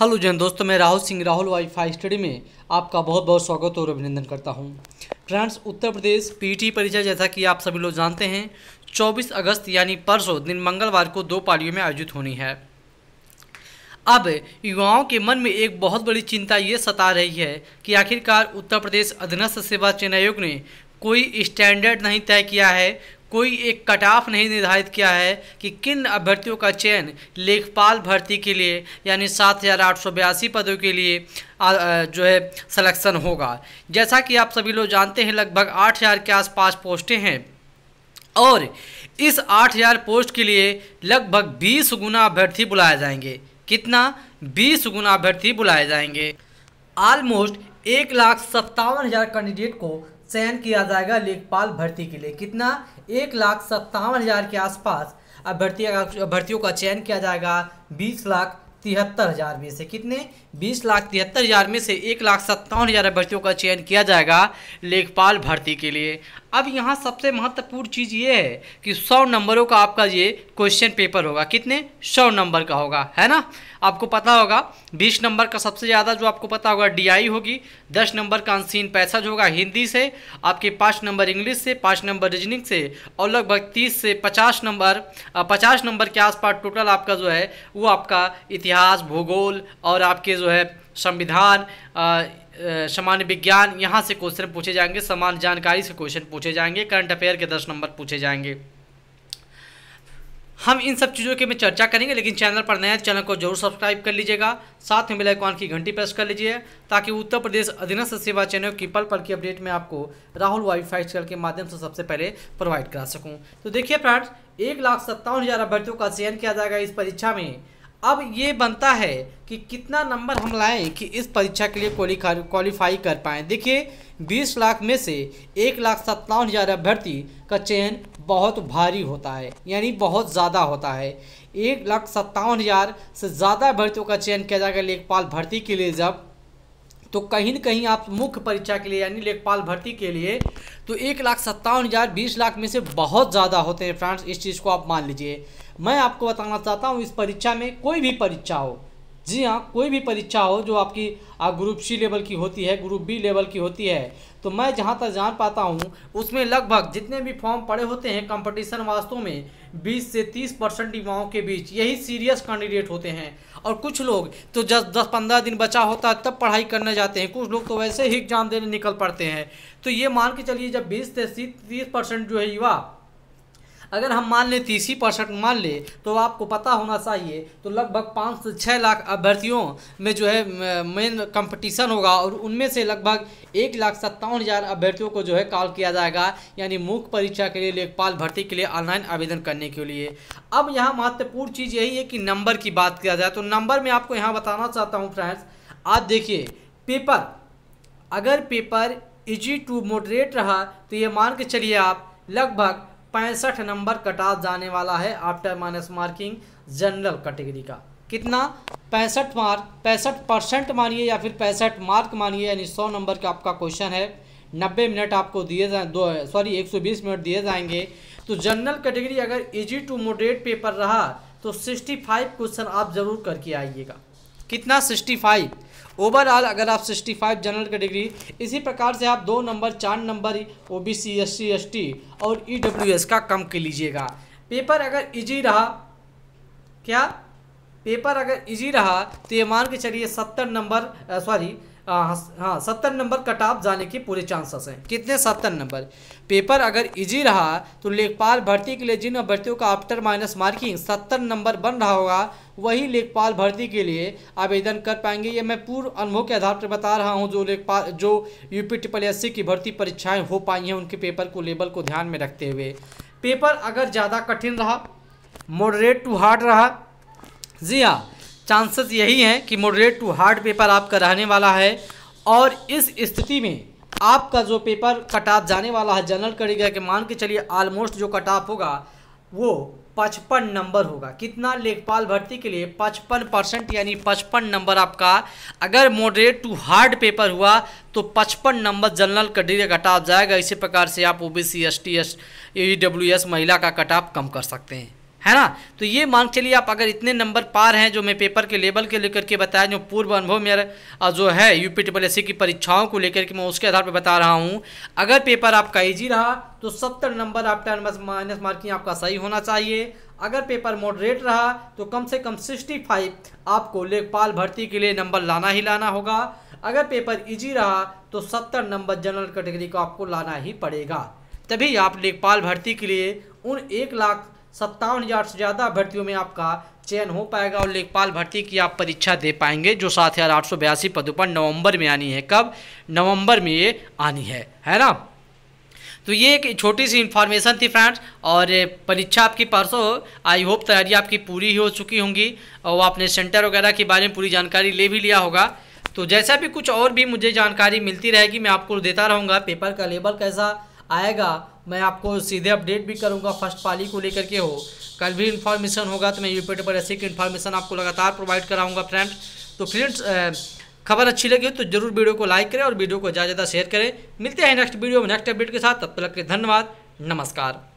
hello जैन दोस्तों मैं राहुल सिंह राहुल वाईफाई स्टडी में आपका बहुत बहुत स्वागत और अभिनंदन करता हूं फ्रेंड्स उत्तर प्रदेश पीटी परीक्षा जैसा कि आप सभी लोग जानते हैं 24 अगस्त यानी परसों दिन मंगलवार को दो पालियों में आयोजित होनी है अब युवाओं के मन में एक बहुत बड़ी चिंता ये सता रही है कि आखिरकार उत्तर प्रदेश अधीनस्थ सेवा चयन आयोग ने कोई स्टैंडर्ड नहीं तय किया है कोई एक कट ऑफ नहीं निर्धारित किया है कि किन अभ्यर्थियों का चयन लेखपाल भर्ती के लिए यानी सात हज़ार आठ सौ बयासी पदों के लिए जो है सलेक्शन होगा जैसा कि आप सभी लोग जानते हैं लगभग आठ हज़ार के आसपास पोस्टें हैं और इस आठ हज़ार पोस्ट के लिए लगभग बीस गुना अभ्यर्थी बुलाए जाएंगे कितना बीस गुना अभ्यर्थी बुलाए जाएंगे ऑलमोस्ट एक लाख सत्तावन हज़ार कैंडिडेट को चयन किया जाएगा लेखपाल भर्ती के लिए कितना एक लाख सत्तावन हज़ार के आसपास अभ्यर्थी अभ्यर्थियों का चयन किया जाएगा बीस लाख तिहत्तर हज़ार में से कितने बीस लाख तिहत्तर हज़ार में से एक लाख सत्तावन हज़ार अभ्यर्थियों का चयन किया जाएगा लेखपाल भर्ती के लिए अब यहाँ सबसे महत्वपूर्ण चीज़ ये है कि सौ नंबरों का आपका ये क्वेश्चन पेपर होगा कितने सौ नंबर का होगा है ना आपको पता होगा बीस नंबर का सबसे ज़्यादा जो आपको पता होगा डीआई होगी दस नंबर का अनसीन पैसेज होगा हिंदी से आपके पाँच नंबर इंग्लिश से पाँच नंबर रीजनिंग से और लगभग तीस से पचास नंबर पचास नंबर के आसपास टोटल आपका जो है वो आपका इतिहास भूगोल और आपके जो है संविधान सामान्य विज्ञान यहाँ से क्वेश्चन पूछे जाएंगे सामान्य जानकारी से क्वेश्चन पूछे जाएंगे करंट अफेयर के दस नंबर पूछे जाएंगे हम इन सब चीज़ों के में चर्चा करेंगे लेकिन चैनल पर नया चैनल को जरूर सब्सक्राइब कर लीजिएगा साथ में बेलाइकॉन की घंटी प्रेस कर लीजिए ताकि उत्तर प्रदेश अधीनस्थ सेवा चैनल की पल पल की अपडेट में आपको राहुल वाईफाई सेल के माध्यम से सबसे पहले प्रोवाइड करा सकूँ तो देखिए फ्रेंड्स एक लाख सत्तावन हज़ार अभ्यर्थियों का चयन किया जाएगा इस परीक्षा में अब ये बनता है कि कितना नंबर हम लाएं कि इस परीक्षा के लिए क्वालिफाई कर पाएँ देखिए 20 लाख में से एक लाख सत्तावन हज़ार अभ्यर्थी का चयन बहुत भारी होता है यानी बहुत ज़्यादा होता है एक लाख सत्तावन हज़ार से ज़्यादा अभ्यर्थियों का चयन किया जाएगा लेखपाल भर्ती के लिए जब तो कहीं ना कहीं आप मुख्य परीक्षा के लिए यानी लेखपाल भर्ती के लिए तो एक लाख सत्तावन हज़ार बीस लाख में से बहुत ज़्यादा होते हैं फ्रेंड्स इस चीज़ को आप मान लीजिए मैं आपको बताना चाहता हूँ इस परीक्षा में कोई भी परीक्षा हो जी हाँ कोई भी परीक्षा हो जो आपकी ग्रुप सी लेवल की होती है ग्रुप बी लेवल की होती है तो मैं जहाँ तक जान पाता हूँ उसमें लगभग जितने भी फॉर्म पड़े होते हैं कंपटीशन वास्तव में 20 से 30 परसेंट युवाओं के बीच यही सीरियस कैंडिडेट होते हैं और कुछ लोग तो जब दस पंद्रह दिन बचा होता है तब पढ़ाई करने जाते हैं कुछ लोग तो वैसे ही एग्जाम देने निकल पड़ते हैं तो ये मान के चलिए जब बीस से तीस परसेंट जो है युवा अगर हम मान लें तीस परसेंट मान लें तो आपको पता होना चाहिए तो लगभग पाँच से छः लाख अभ्यर्थियों में जो है मेन कंपटीशन होगा और उनमें से लगभग एक लाख सत्तावन हज़ार अभ्यर्थियों को जो है कॉल किया जाएगा यानी मुख्य परीक्षा के लिए लेखपाल भर्ती के लिए ऑनलाइन आवेदन करने के लिए अब यहाँ महत्वपूर्ण चीज़ यही है कि नंबर की बात किया जाए तो नंबर में आपको यहाँ बताना चाहता हूँ फ्रेंड्स आप देखिए पेपर अगर पेपर इजी टू मोडरेट रहा तो ये मान के चलिए आप लगभग पैंसठ नंबर कटा जाने वाला है after minus marking general category का कितना पैंसठ मार्क पैंसठ परसेंट मानिए या फिर पैंसठ मार्क मानिए यानी सौ नंबर का आपका क्वेश्चन है नब्बे मिनट आपको दिए जाए दो सॉरी एक सौ बीस मिनट दिए जाएंगे तो जनरल कैटेगरी अगर इजी टू मोडरेट पेपर रहा तो सिक्सटी फाइव क्वेश्चन आप ज़रूर करके आइएगा कितना सिक्सटी फाइव ओवरऑल अगर आप 65 जनरल कैटेगरी इसी प्रकार से आप दो नंबर चार नंबर O B C S C S T और ई डब्ल्यू एस का कम कर लीजिएगा पेपर अगर इजी रहा क्या पेपर अगर इजी रहा तो ये मान के चलिए सत्तर नंबर सॉरी हाँ, हाँ सत्तर नंबर कट ऑफ जाने के पूरे चांसेस हैं कितने सत्तर नंबर पेपर अगर इजी रहा तो लेखपाल भर्ती के लिए जिन अभ्यर्थियों का आफ्टर माइनस मार्किंग सत्तर नंबर बन रहा होगा वही लेखपाल भर्ती के लिए आवेदन कर पाएंगे ये मैं पूर्व अनुभव के आधार पर बता रहा हूँ जो लेखपाल जो यूपी ट्रिपल एस की भर्ती परीक्षाएँ हो पाई हैं उनके पेपर को लेवल को ध्यान में रखते हुए पेपर अगर ज़्यादा कठिन रहा मॉडरेट टू हार्ड रहा जी हाँ चांसेस यही हैं कि मॉडरेट टू हार्ड पेपर आपका रहने वाला है और इस स्थिति में आपका जो पेपर कट ऑफ जाने वाला है जनरल करेगा कि मान के चलिए ऑलमोस्ट जो कट ऑफ होगा वो पचपन नंबर होगा कितना लेखपाल भर्ती के लिए पचपन परसेंट यानी पचपन नंबर आपका अगर मॉडरेट टू हार्ड पेपर हुआ तो पचपन नंबर जनरल का डिरे जाएगा इसी प्रकार से आप O B C S T S E W S महिला का कटाव कम कर सकते हैं है ना तो ये मान के लिए आप अगर इतने नंबर पार हैं जो मैं पेपर के लेवल के लेकर के बताया जो पूर्व अनुभव मेरा जो है यू पी ट्रिपल एस की परीक्षाओं को लेकर के मैं उसके आधार पर बता रहा हूँ अगर पेपर आपका ईजी रहा तो सत्तर नंबर आपका माइनस मार्किंग आपका सही होना चाहिए अगर पेपर मॉडरेट रहा तो कम से कम सिक्सटी फाइव आपको लेखपाल भर्ती के लिए नंबर लाना ही लाना होगा अगर पेपर इजी रहा तो सत्तर नंबर जनरल कैटेगरी को आपको लाना ही पड़ेगा तभी आप लेखपाल भर्ती के लिए उन एक लाख सत्तावन हज़ार से ज़्यादा अभ्यर्थियों में आपका चयन हो पाएगा और लेखपाल भर्ती की आप परीक्षा दे पाएंगे जो सात हज़ार आठ सौ बयासी पदों पर नवंबर में आनी है कब नवंबर में ये आनी है है ना तो ये एक छोटी सी इन्फॉर्मेशन थी फ्रेंड्स और परीक्षा आपकी परसों आई होप तैयारी आपकी पूरी ही हो चुकी होंगी और आपने सेंटर वगैरह के बारे में पूरी जानकारी ले भी लिया होगा तो जैसा भी कुछ और भी मुझे जानकारी मिलती रहेगी मैं आपको देता रहूँगा पेपर का लेबल कैसा आएगा मैं आपको सीधे अपडेट भी करूँगा फर्स्ट पाली को लेकर के हो कल भी इन्फॉर्मेशन होगा तो मैं यूट्यूब पर ऐसे की इन्फॉर्मेशन आपको लगातार प्रोवाइड कराऊँगा फ्रेंड तो फ्रेंड्स खबर अच्छी लगी हो तो जरूर वीडियो को लाइक करें और वीडियो को ज़्यादा ज़्यादा शेयर करें मिलते हैं नेक्स्ट वीडियो में नेक्स्ट अपडेट के साथ तब तक के धन्यवाद नमस्कार